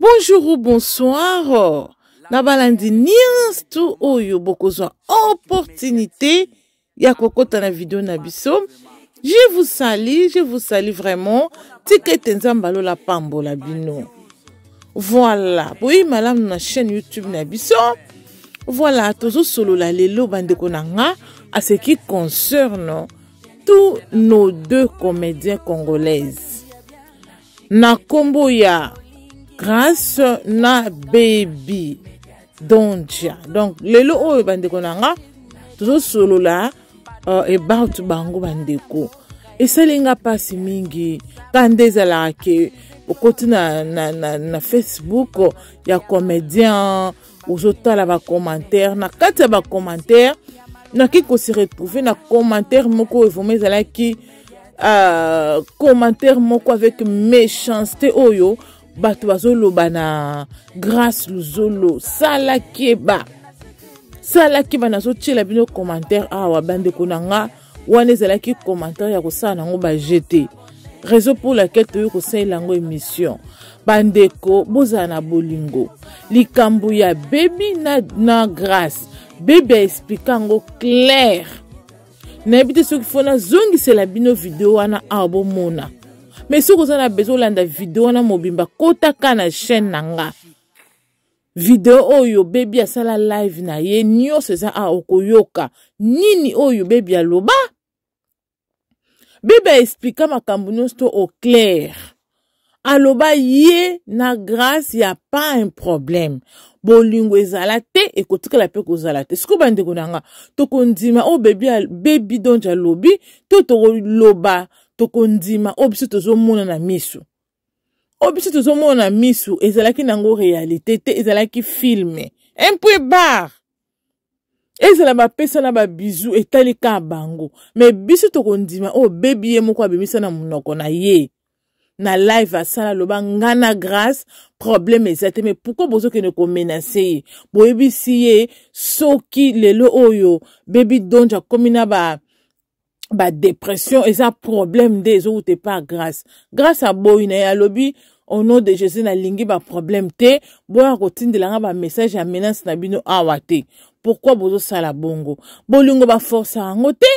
bonjour ou bonsoir na balandi nyonso tu oyo bokozwa opportunité ya kokɔta na video na biso je vous sali je vous sali vraiment tika ete nzambe alolapambola bino voilà boyi malamu na chaîne youtube na biso voilà tozosolola lelo bandeko na nga à ce qui concerne tous nos deux comédiens congolaises na nkombo ya grâce na bebi dondia donc lelo oyo bandeko na nga tozosolola uh, about bango bandeko esali nga mpasi mingi ka nde ezalaka ke okoti na, na, na, na facebook ya comédien ozotala bacommentaire na kati ya bacommentaire nakoki kosi retrouve na commentaire moko oyo vraimen ezalaki uh, commentaire moko avec méchanceté oyo bato bazoloba na grâce luzolo sala keba sala keba nazotiela bino commentaire awa bandeko na nga wana ezalaki commentaire ya kosala nango bajete réseau pour laquelle toyei kosalela yango émission bandeko bozala na bolingo likambo ya bebi na, na grâce bebi aexplike yango claire nayebi te soki fo nazongisela bino video wana awa bomona me soki oza na bezo olanda video wana mobimba kota kaka na chaîne na nga video oyo bebi asala live na ye nyonso eza a okoyoka nini oyo bebi aloba bebi aexplika makambo nyonso to au clair aloba ye na grâce ya pas un problème bolingo ezala te ekotikala mpe kozala te sikoyo bandeko na nga tokondima oyo oh, bebi, bebi donge alobi to tokoloba tokondima oyo biso tozomona na miso oyo biso tozomona na miso ezalaki nango réalité te ezalaki filme impui bar ezala bapesa na babizu etali ka bango me biso tokondima oyo bebi ye moko abimisa na monoko na ye na live asala aloba nga na grâce problème eza te me pourkoi bozokende komenase ye boyebisi ye soki lelo oyo bebi donge akómi na ba badepression eza problème nde ezowuta epa ya grâce grâce aboyi na ye alobi au nom de jésus nalingi baproblème te boya kotindelanga bamessage ya menace na bino awa te pourkui bozosala bongo bolingo baforsa yango te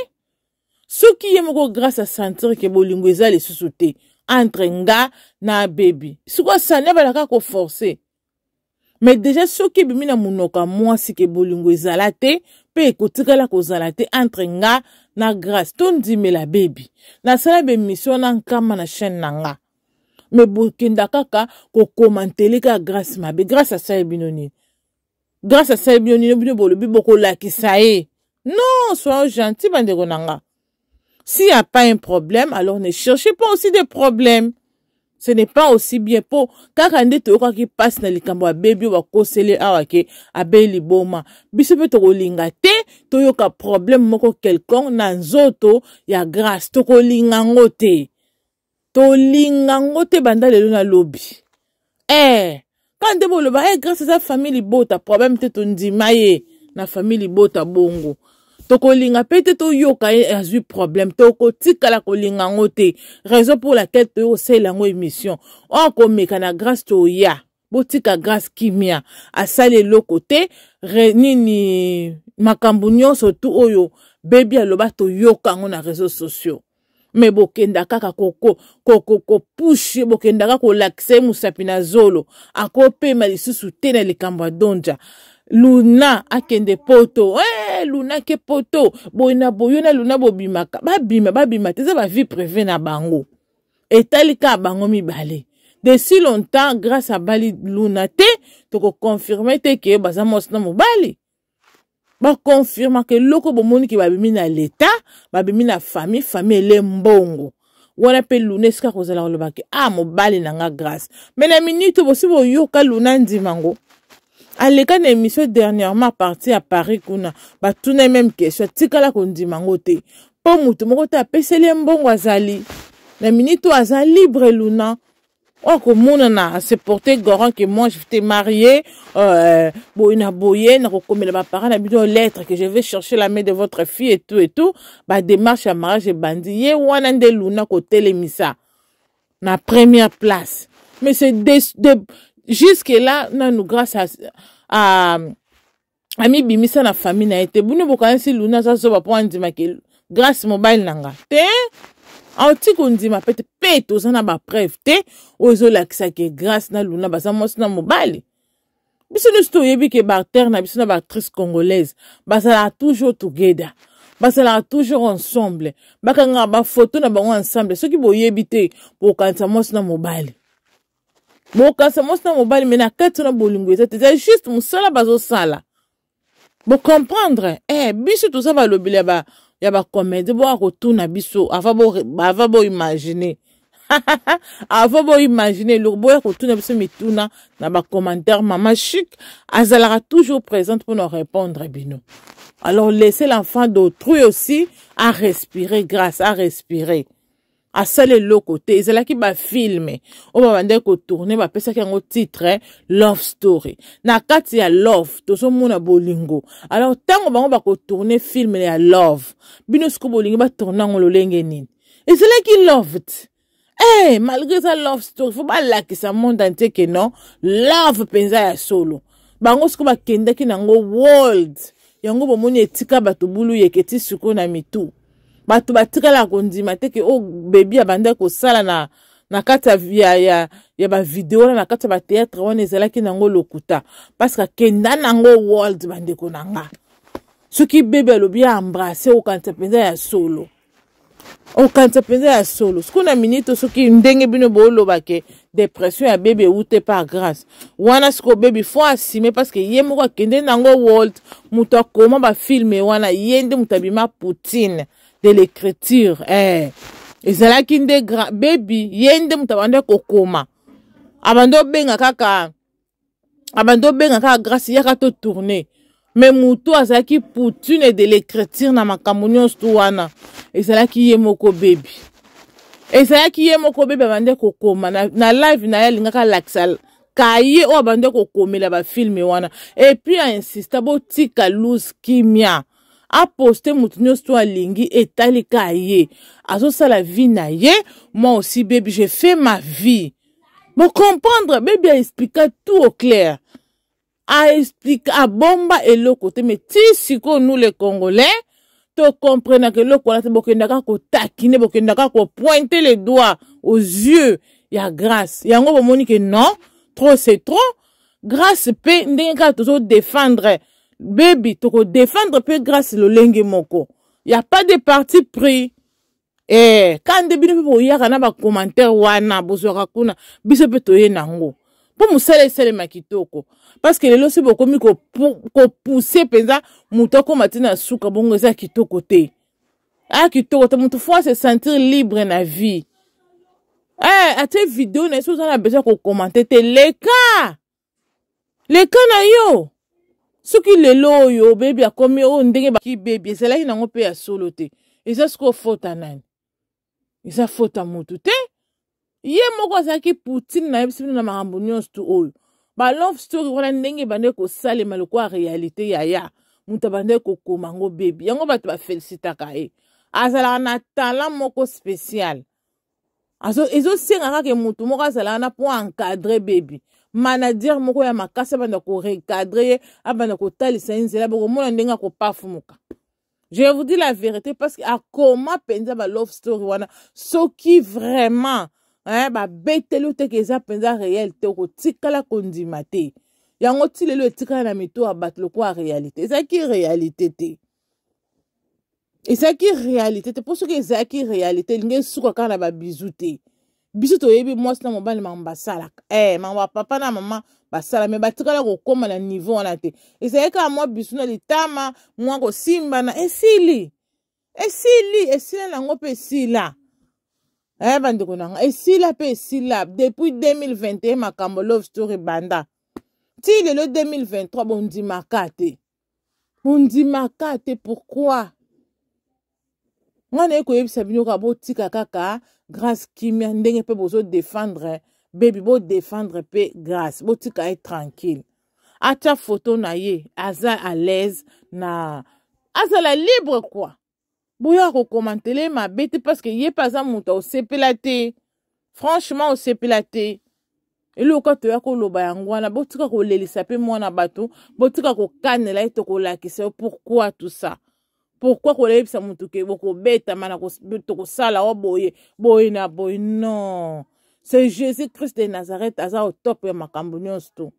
soki ye moko grâce asentir ke bolingo eza lisusu te entre nga na bebi sikoyo sani abalaka koforce me deja soki ebimi na monoko ya mwasi ke bolingo ezala te mpe ekotikala kozala te entre nga na grâce tondimela bebi nasala bemission na nkama na chaîne na nga me bokenda kaka kokoma ntele kaka grâce mabe grâce asali bino nini grâce asali bino nini bino bolobi bokolakisa ye non soyez gentil bandeko na nga s'il n'y a pas un problème alors ne cherchez pas aussi des problèmes ce n'est pas aussi bien mpo kaka nde toyokaki mpasi na likambo abebi oyo bakoseli awa ke abeyi liboma biso mpe tokolinga te toyoka problème moko quelconque na nzoto ya grâce tokolinga yango te tolinga yango te banda lelo nalobi e eh, ka nde boloba e grâce eza famille libota problème te tondima ye na famille libota bongo tokolinga mpe te toyoka ye eh, azwi problème tokotikala kolinga yango te raison pour laquelle toye kosalela yango émission or komeka na grâce toya botika grâce kimia asali eloko te nini makambo nyonso tu oyo bebi aloba toyoka yango na réseau sociaux me bokenda kaka kopushe bokenda kaka kolakisa ye mosapi na zolo akopema lisusu te na likambo ya donja luna akende poto hey, eh, luna ke poto boye na boyo na luna bobimaka babima babima te eza bavie privé na bango etali kaka bango mibale de si longtemps grâce abali luna te tokoconfirme te ke baza mwasi na mobali bakonfirmaka eloko bomoni ke babimi na leta babimi na famille famille ele mbongo wana mpe luna esika kozala kolobaki a ah, mobali na nga grâce me na minute bosi boyoka luna ndimango aleka na émission dernièrement aparti ya paris kuna batuna meme question atikala kondima yango te mpo motu moko te apeseli ye mbongo azali na miniti oyo aza libre luna oyo akomonana aseporte goran ke moi jete marie euh, boye na boye nakokomela bapara na bino lettre ke je vais chercher la main de votre fille etout etout badémarche ya mariage ebandi ye wana nde luna kotelemisa na première place mais c'est jusque-là nanu grâce à, à, amibimisa na famille na ye te bino bokanisi luna aza zoba mpo andimaka grâce mobali na nga te aoti kondima pete mpe toza na bapreuve te oyo ezolakisaka grâce na luna baza mwasi na mobali biso nyonso toyebi ke baartere na biso na baactrice congolaise bazalaka toujours together bazalaka toujours ensemble bakangaka bafoto na bango ensemble soki boyebi te bokanisa mwasi na mobali bokanisa mwasi eh, na mobali me na kati wana bolingo eza te eza juste mosala bazosala bocomprendre eh, biso toza balobeli ya ba, ya bacomédie boya kotuna biso ava boimagine ava boimagine eloko boya kotuna biso mituna na bacommentaire mama chik azalaka toujours présente mpona répondre bino alors laissez l'enfant d'autrui aussi à respirer grâce à respirer asala eloko te ezalaki bafilme oyo babandaki kotourne bapesaki yango titre love story na kati ya love tozomona bolingo alors ntango bango bakotourne filme ya love bino siko bolingi batourne yango lolenge nini ezalaki love te e malgré sa love story fo balakisa monde antie ke non love mpenza ya solo bango siko bakendaki nango world yango bomoni etika bato bulu yeketi sikoyo na mitu bato batikala kondima teke oyo oh, bebi abandaki kosala na, na kati ya, ya, ya bavideo wana na kati ya bateatre wana ezalaki nango lokuta parceke akenda nango world bandeko na nga soki bebi alobi ya embrase okanisa mpenza ya solo okanisa mpenza ya solo soki na minito soki ndenge bino boolobake depression ya bebi eute par grâce wana soki obebi fo asime parceke ye moko akende nango world moto akoma bafilme wana ye nde moto abima poutine de l'écriture eh. ezalaki nde bebi ye nde moto abandi kokoma abandi obenga kaka abandi obenga kaka grâce yaka totourne me motu azalaki poutune de l'écriture na makambo nyonso to wana ezalaki ye moko bebi ezalaki ye moko bebi abandi kokoma na, na live na ye alingaka lakisa kaye oyo abandi kokomela bafilme wana epui ainsista botika luz kimia aposte motu nyonso to alingi etali ka ye azosala vie na ye moi aussi bebi je fais ma vie bocomprendre bebi aexplika tout au clair aexplike abomba eloko te me ti sikoyo nous le congolais tokomprenaka eloko wana te bokendaka kotakine bokendaka kopointe le doigt aux yeux ya grâce yango bomoni ke non trop c'est trop grâce mpe ndenge kaka tozodefendre bebi tokodefendre mpe grâce lolenge moko ya pas de parti pris eh, kande bino mpe boyaka na bacommentaire wana bozwaka kuna biso mpe toye nango mpo mosala esalema kitoko parceke lelo so bokomi kopuse mpenza moto akóma te na suka bongo eza kitoko te aa ah, kitoko te moto fo ase sentir libre na vie eh, atie video na ye so oza na besoin ya kokomante te leka leka na yo soki lelo oyo obebi akomi oyo ndenge bakibebi ezalaki nango mpe ya solo te eza soki ofota nani eza fota motu te ye moko azalaki poutine na ye biso bino na makambo nyonso tu oyo balove story wana ndenge ebandeki kosalema lokwa réalité ya ya moto abandeki kokoma yango bebi yango bato bafelisitaka ye azalaka na talent moko spéciale ezosengaka ke motu moko azalaka na mpo encadre bebi manadire moko ya makasi abanda korecadre ye abanda kotalisa ye nzela bakomona ndenge akopafumuka je vais vous dire la vérité parce que akoma mpenza balove story wana soki vraiment babeteli yo teke eza mpenza réel te okotikala kondima te yango ti lelo etikala na mito ya bato lokwa réalité ezalaki réalité te ezalaki réalité te mpo soki ezalaki réalité elingi esuka kaka na babizu te biso toyebi mwasi na mobali makambo basalaka eh, makambo papa na mama basala me batikala kokóma na niveau wana te ezali kaka mwa biso na litama mwa kosimbana esili esili esila nango mpe esila eh, bandeko na nga esila mpe esila depuis 2021 makambo love story banda ti lelo 2023 bondimaka te bondimaka te pourkui nga naye koyebisa bino kaka botika kaka grâce kimia ndenge mpe bozodefendre bebi bodefendre mpe grâce botika ye tranquille atya foto na ye aza alaise na azala libre kua boya kokomantele ye mabe te parceke ye mpe aza moto osepela te franchement osepela te eloko toya koloba yango wana botika kolelisa mpe mwana bato botika kokanela ye to kolakisa yo pourkui tout ça pourkui koyebisa motu ke bokobetama tokosala o boye boye na boye non c'est jésus christ de nazareth aza otope ya makambo nyonso to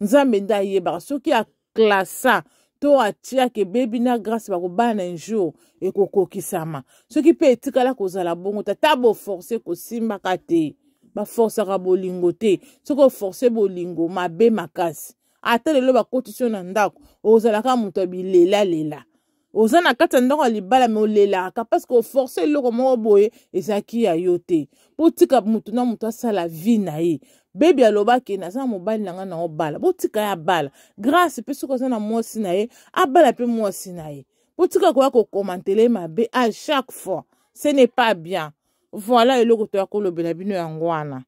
nzambe nde ayebaka soki aklasa to atiaka ebebi na grâce bakobala na injour ekokokisama soki mpe etikala kozala bongo tata boforce kosimbaka te baforsaka bolingo te soki oforce bolingo mabe makasi ata lelo bakotisi yo na ndako ozalaka moto ya bilelalela oza na kati ya ndako ya libala me olelaka parceke oforce eloko moko boye ezalaki ya yo te botika motu na motu asala vi na ye bebi alobaki naza na mobali na ngai na obala botika ye abala grâce mpe soki aza na mwasi na ye abala mpe mwasi na ye botika koya kokomantele ye mabe a chaque fois ce n'est pas bien voilà eloko toya kolobela bino yango wana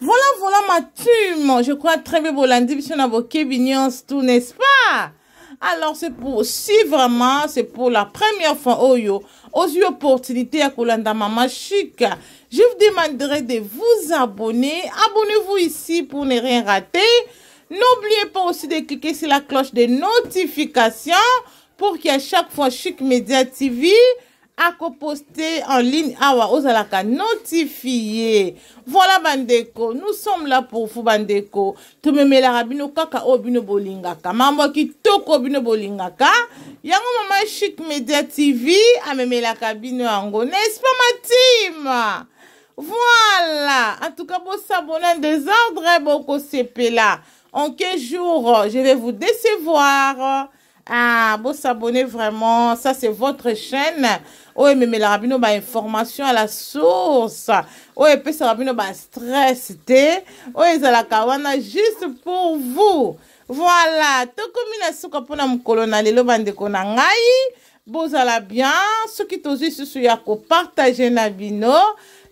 voilà voilà matume je crois très bien bolandi biso na bokebi nyonso tout n'est ce pas Alors, c'est pour, si vraiment, c'est pour la première fois, oh yo, aux yeux opportunités à Colanda Mama Chic, je vous demanderai de vous abonner. Abonnez-vous ici pour ne rien rater. N'oubliez pas aussi de cliquer sur la cloche de notification pour qu'à chaque fois Chic Media TV, akoposte en ligne awa osalaka notifié. voilà bandeko nous sommes là pour vous bandeko la rabino kaka obino oh, bino bolingaka mambo ki toko obino bolingaka yango mama chic media tv la kabino ango n'est-ce pas team voilà en tout cas un désordre là. en 15 jours je vais vous décevoir ah, vous s'abonner vraiment, ça c'est votre chaîne. Oui, mais, mais la rabino, bah, information à la source. Oui, et puis, ça rabino, bah, stress, Oui, c'est la kawana, juste pour vous. Voilà. Tokomi na souka pona mkolo na lelo bande ça la bien. Ce qui c'est sur yako, partagez partager bino.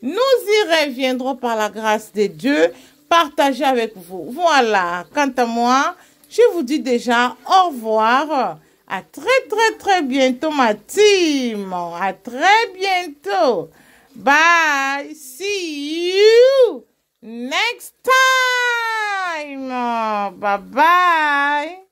Nous y reviendrons par la grâce de Dieu. Partagez avec vous. Voilà. Quant à moi, je vous dis déjà au revoir. À très, très, très bientôt, ma team. À très bientôt. Bye. See you next time. Bye bye.